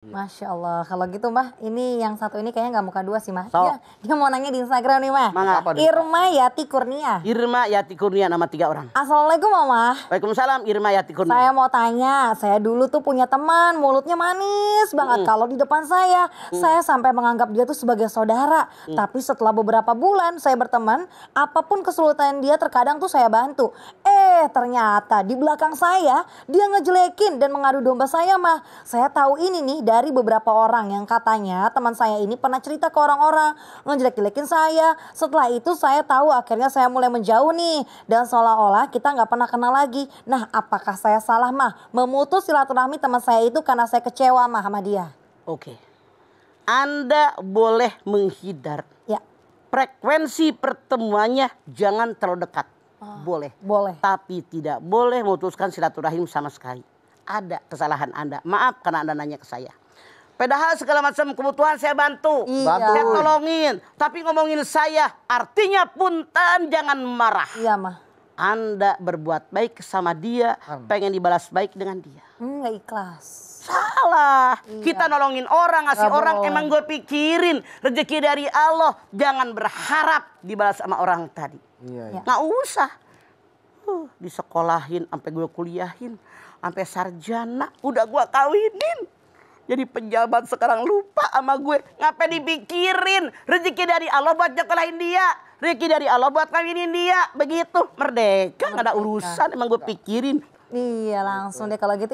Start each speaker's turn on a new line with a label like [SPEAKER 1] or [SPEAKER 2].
[SPEAKER 1] Masya Allah, kalau gitu mah ini yang satu ini kayaknya nggak muka dua sih mah. So. Dia, dia mau nanya di Instagram nih mah. Mana? Apa, Irma Yati Kurnia.
[SPEAKER 2] Irma Yati Kurnia nama tiga orang.
[SPEAKER 1] Assalamualaikum Mama. Waalaikumsalam Irma Yati Kurnia. Saya mau tanya, saya dulu tuh punya teman mulutnya manis banget. Mm. Kalau di depan saya, mm. saya sampai menganggap dia tuh sebagai saudara. Mm. Tapi setelah beberapa bulan saya berteman, apapun kesulitan dia terkadang tuh saya bantu. Eh ternyata di belakang saya dia ngejelekin dan mengadu domba saya mah. Saya tahu ini nih dari beberapa orang yang katanya teman saya ini pernah cerita ke orang-orang ngejelek-jelekin saya. Setelah itu saya tahu akhirnya saya mulai menjauh nih dan seolah-olah kita nggak pernah kenal lagi. Nah apakah saya salah mah memutus silaturahmi teman saya itu karena saya kecewa mah sama dia?
[SPEAKER 2] Oke. Anda boleh menghindar. Ya. Frekuensi pertemuannya jangan terlalu dekat Ah, boleh. Boleh. Tapi tidak boleh memutuskan silaturahim sama sekali. Ada kesalahan Anda. Maaf karena Anda nanya ke saya. Padahal segala macam kebutuhan saya bantu. Iya. Saya tolongin. Tapi ngomongin saya, artinya punten jangan marah. Iya, mah. Anda berbuat baik sama dia, pengen dibalas baik dengan dia. Enggak hmm, ikhlas salah. Iya. Kita nolongin orang, ngasih Gak orang. Boleh. Emang gue pikirin rezeki dari Allah. Jangan berharap dibalas sama orang tadi. Iya, iya. Nggak usah. Uh, disekolahin, sampai gue kuliahin, sampai sarjana. Udah gue kawinin. Jadi pejabat sekarang lupa sama gue. Ngapain dipikirin? Rezeki dari Allah buat nyekolahin dia. Rezeki dari Allah buat kawinin dia. Begitu, merdeka. merdeka. Gak ada urusan, emang gue pikirin.
[SPEAKER 1] Iya langsung deh kalau gitu.